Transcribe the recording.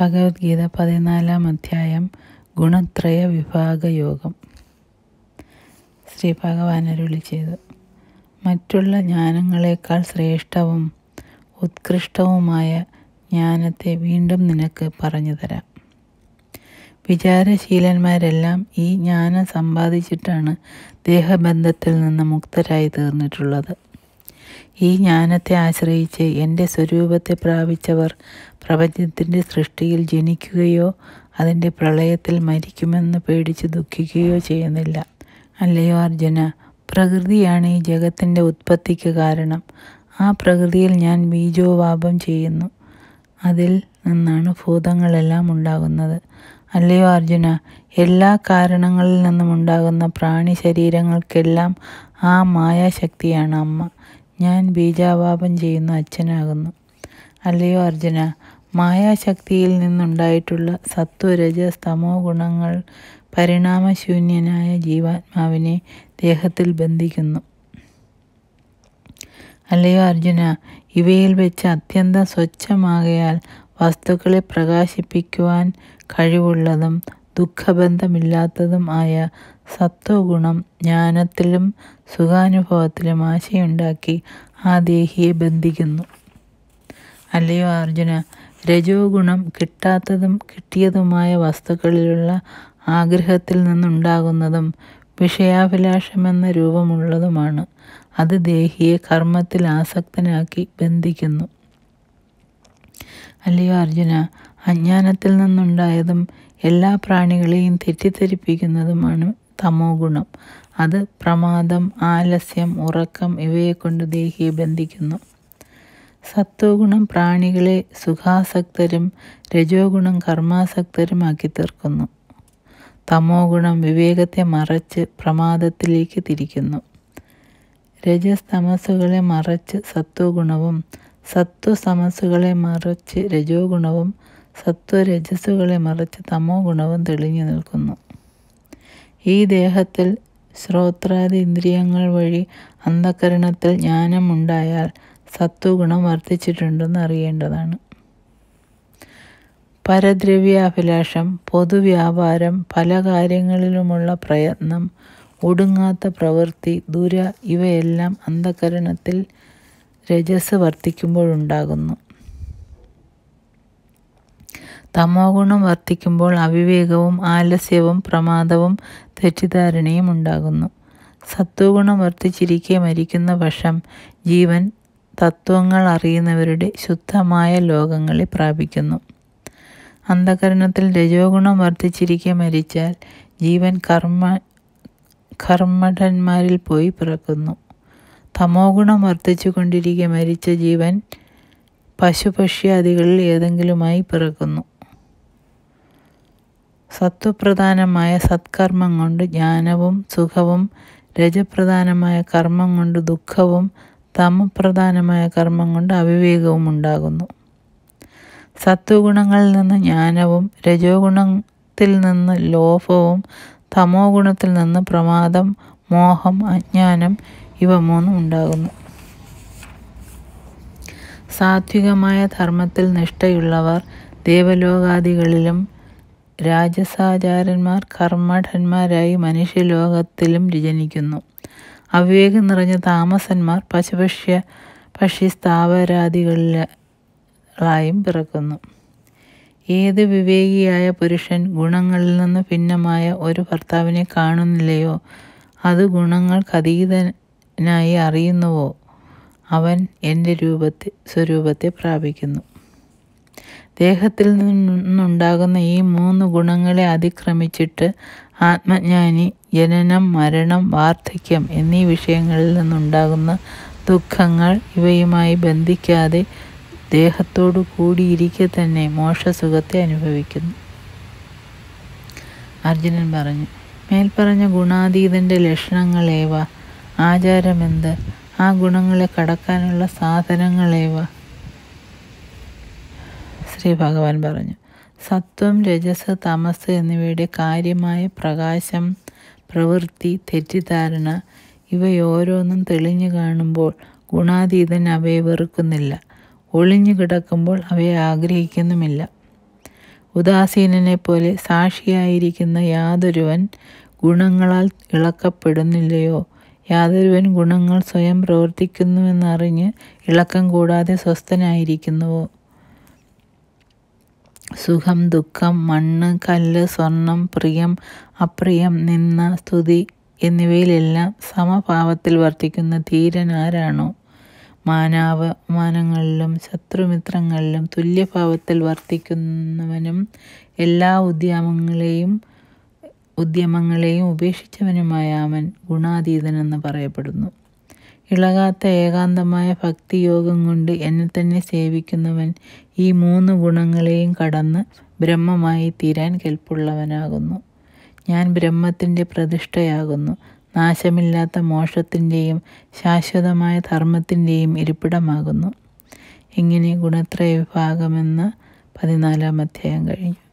ഭഗവത്ഗീത പതിനാലാം അധ്യായം ഗുണത്രയ വിഭാഗയോഗം ശ്രീ ഭഗവാൻ അരുളി ചെയ്തു മറ്റുള്ള ജ്ഞാനങ്ങളെക്കാൾ ശ്രേഷ്ഠവും ഉത്കൃഷ്ടവുമായ ജ്ഞാനത്തെ വീണ്ടും നിനക്ക് പറഞ്ഞു തരാം വിചാരശീലന്മാരെല്ലാം ഈ ജ്ഞാനം സമ്പാദിച്ചിട്ടാണ് ദേഹബന്ധത്തിൽ നിന്ന് മുക്തരായി തീർന്നിട്ടുള്ളത് ഈ ജ്ഞാനത്തെ ആശ്രയിച്ച് എൻ്റെ സ്വരൂപത്തെ പ്രാപിച്ചവർ പ്രപഞ്ചത്തിൻ്റെ സൃഷ്ടിയിൽ ജനിക്കുകയോ അതിൻ്റെ പ്രളയത്തിൽ മരിക്കുമെന്ന് പേടിച്ച് ദുഃഖിക്കുകയോ ചെയ്യുന്നില്ല അല്ലയോ അർജുന പ്രകൃതിയാണ് ഈ ജഗത്തിൻ്റെ ഉത്പത്തിക്ക് കാരണം ആ പ്രകൃതിയിൽ ഞാൻ ബീജോപാപം ചെയ്യുന്നു അതിൽ നിന്നാണ് ഭൂതങ്ങളെല്ലാം ഉണ്ടാകുന്നത് അല്ലയോ അർജുന എല്ലാ കാരണങ്ങളിൽ നിന്നും ഉണ്ടാകുന്ന പ്രാണി ശരീരങ്ങൾക്കെല്ലാം ആ മായാശക്തിയാണ് അമ്മ ഞാൻ ബീജാപാപം ചെയ്യുന്ന അച്ഛനാകുന്നു അല്ലയോ അർജുന മായാശക്തിയിൽ നിന്നുണ്ടായിട്ടുള്ള സത്വരജ സ്തമോ ഗുണങ്ങൾ പരിണാമശൂന്യനായ ജീവാത്മാവിനെ ദേഹത്തിൽ ബന്ധിക്കുന്നു അല്ലയോ അർജുന ഇവയിൽ വെച്ച് അത്യന്തം സ്വച്ഛമാകയാൽ വസ്തുക്കളെ പ്രകാശിപ്പിക്കുവാൻ കഴിവുള്ളതും ദുഃഖബന്ധമില്ലാത്തതും ആയ സത്വഗുണം ജ്ഞാനത്തിലും സുഖാനുഭവത്തിലും ആശയുണ്ടാക്കി ആ ദേഹിയെ ബന്ധിക്കുന്നു അല്ലയോ അർജുന രജോ ഗുണം കിട്ടാത്തതും കിട്ടിയതുമായ വസ്തുക്കളിലുള്ള ആഗ്രഹത്തിൽ നിന്നുണ്ടാകുന്നതും വിഷയാഭിലാഷമെന്ന രൂപമുള്ളതുമാണ് അത് ദേഹിയെ കർമ്മത്തിൽ ആസക്തനാക്കി ബന്ധിക്കുന്നു അല്ലയോ അർജുന അജ്ഞാനത്തിൽ നിന്നുണ്ടായതും എല്ലാ പ്രാണികളെയും തെറ്റിദ്ധരിപ്പിക്കുന്നതുമാണ് തമോ ഗുണം അത് പ്രമാദം ആലസ്യം ഉറക്കം ഇവയെക്കൊണ്ട് ദേഹിയെ ബന്ധിക്കുന്നു സത്വഗുണം പ്രാണികളെ സുഖാസക്തരും രജോ ഗുണം കർമാസക്തരുമാക്കി തീർക്കുന്നു തമോ ഗുണം വിവേകത്തെ മറച്ച് പ്രമാദത്തിലേക്ക് തിരിക്കുന്നു രജസ് തമസ്സുകളെ മറച്ച് സത്വഗുണവും സത്വസമസുകളെ മറച്ച് രജോ ഗുണവും സത്വരജസ്സുകളെ മറിച്ച് തമോ ഗുണവും തെളിഞ്ഞു നിൽക്കുന്നു ഈ ദേഹത്തിൽ ശ്രോത്രാദി ഇന്ദ്രിയങ്ങൾ വഴി അന്ധകരണത്തിൽ ജ്ഞാനമുണ്ടായാൽ സത്വഗുണം വർദ്ധിച്ചിട്ടുണ്ടെന്ന് അറിയേണ്ടതാണ് പരദ്രവ്യാഭിലാഷം പൊതുവ്യാപാരം പല കാര്യങ്ങളിലുമുള്ള പ്രയത്നം ഒടുങ്ങാത്ത പ്രവൃത്തി ദുര ഇവയെല്ലാം അന്ധകരണത്തിൽ രജസ് വർദ്ധിക്കുമ്പോഴുണ്ടാകുന്നു തമോ ഗുണം വർദ്ധിക്കുമ്പോൾ അവിവേകവും ആലസ്യവും പ്രമാദവും തെറ്റിദ്ധാരണയും ഉണ്ടാകുന്നു സത്വഗുണം വർദ്ധിച്ചിരിക്കെ മരിക്കുന്ന പക്ഷം ജീവൻ തത്വങ്ങൾ അറിയുന്നവരുടെ ശുദ്ധമായ ലോകങ്ങളെ പ്രാപിക്കുന്നു അന്ധകരണത്തിൽ രജോഗുണം വർദ്ധിച്ചിരിക്കെ മരിച്ചാൽ ജീവൻ കർമ്മ കർമ്മഠന്മാരിൽ പോയി പിറക്കുന്നു തമോ ഗുണം വർദ്ധിച്ചു കൊണ്ടിരിക്കെ മരിച്ച ജീവൻ പശുപക്ഷ്യാദികളിൽ ഏതെങ്കിലുമായി പിറക്കുന്നു സത്വപ്രധാനമായ സത്കർമ്മം കൊണ്ട് ജ്ഞാനവും സുഖവും രജപ്രധാനമായ കർമ്മം കൊണ്ട് ദുഃഖവും തമപ്രധാനമായ കർമ്മം കൊണ്ട് അവിവേകവും ഉണ്ടാകുന്നു സത്വഗുണങ്ങളിൽ നിന്ന് ജ്ഞാനവും രജോഗുണത്തിൽ നിന്ന് ലോഭവും തമോ ഗുണത്തിൽ നിന്ന് പ്രമാദം മോഹം അജ്ഞാനം ഇവ മൂന്നും ഉണ്ടാകുന്നു സാത്വികമായ ധർമ്മത്തിൽ നിഷ്ഠയുള്ളവർ ദേവലോകാദികളിലും രാജസാചാരന്മാർ കർമ്മഠന്മാരായി മനുഷ്യലോകത്തിലും ജനിക്കുന്നു അവിവേകം നിറഞ്ഞ താമസന്മാർ പശുപക്ഷ്യ പക്ഷി സ്ഥാപരാദികളിലായും പിറക്കുന്നു ഏത് വിവേകിയായ പുരുഷൻ ഗുണങ്ങളിൽ നിന്ന് ഭിന്നമായ ഒരു ഭർത്താവിനെ കാണുന്നില്ലയോ അത് അതീതനായി അറിയുന്നുവോ അവൻ എൻ്റെ രൂപത്തെ സ്വരൂപത്തെ പ്രാപിക്കുന്നു ദേഹത്തിൽ നിന്നുണ്ടാകുന്ന ഈ മൂന്ന് ഗുണങ്ങളെ അതിക്രമിച്ചിട്ട് ആത്മജ്ഞാനി ജനനം മരണം വാർദ്ധക്യം എന്നീ വിഷയങ്ങളിൽ നിന്നുണ്ടാകുന്ന ദുഃഖങ്ങൾ ഇവയുമായി ബന്ധിക്കാതെ ദേഹത്തോടു കൂടിയിരിക്കെ തന്നെ മോശസുഖത്തെ അനുഭവിക്കുന്നു അർജുനൻ പറഞ്ഞു മേൽപ്പറഞ്ഞ ഗുണാതീതൻ്റെ ലക്ഷണങ്ങളേവ ആചാരമെന്ത് ആ ഗുണങ്ങളെ കടക്കാനുള്ള സാധനങ്ങളേവ ശ്രീ ഭഗവാൻ പറഞ്ഞു സത്വം രജസ് തമസ് എന്നിവയുടെ കാര്യമായ പ്രകാശം പ്രവൃത്തി തെറ്റിദ്ധാരണ ഇവയോരോന്നും തെളിഞ്ഞു കാണുമ്പോൾ ഗുണാതീതൻ അവയെ വെറുക്കുന്നില്ല ഒളിഞ്ഞു കിടക്കുമ്പോൾ അവയെ ആഗ്രഹിക്കുന്നുമില്ല ഉദാസീനനെ പോലെ സാക്ഷിയായിരിക്കുന്ന യാതൊരുവൻ ഗുണങ്ങളാൽ ഇളക്കപ്പെടുന്നില്ലയോ യാതൊരുവൻ ഗുണങ്ങൾ സ്വയം പ്രവർത്തിക്കുന്നുവെന്നറിഞ്ഞ് ഇളക്കം കൂടാതെ സ്വസ്ഥനായിരിക്കുന്നുവോ സുഖം ദുഃഖം മണ്ണ് കല്ല് സ്വർണം പ്രിയം അപ്രിയം നിന്ന സ്തുതി എന്നിവയിലെല്ലാം സമഭാവത്തിൽ വർത്തിക്കുന്ന ധീരൻ ആരാണോ മാനാവമാനങ്ങളിലും ശത്രുമിത്രങ്ങളിലും തുല്യഭാവത്തിൽ വർത്തിക്കുന്നവനും എല്ലാ ഉദ്യമങ്ങളെയും ഉദ്യമങ്ങളെയും ഉപേക്ഷിച്ചവനുമായ അവൻ ഗുണാതീതനെന്ന് പറയപ്പെടുന്നു ഇളകാത്ത ഏകാന്തമായ ഭക്തിയോഗം കൊണ്ട് എന്നെ തന്നെ സേവിക്കുന്നവൻ ഈ മൂന്ന് ഗുണങ്ങളെയും കടന്ന് ബ്രഹ്മമായി തീരാൻ കെൽപ്പുള്ളവനാകുന്നു ഞാൻ ബ്രഹ്മത്തിൻ്റെ പ്രതിഷ്ഠയാകുന്നു നാശമില്ലാത്ത മോഷത്തിൻ്റെയും ശാശ്വതമായ ധർമ്മത്തിൻ്റെയും ഇരിപ്പിടമാകുന്നു ഇങ്ങനെ ഗുണത്രയ വിഭാഗമെന്ന പതിനാലാം അധ്യായം കഴിഞ്ഞു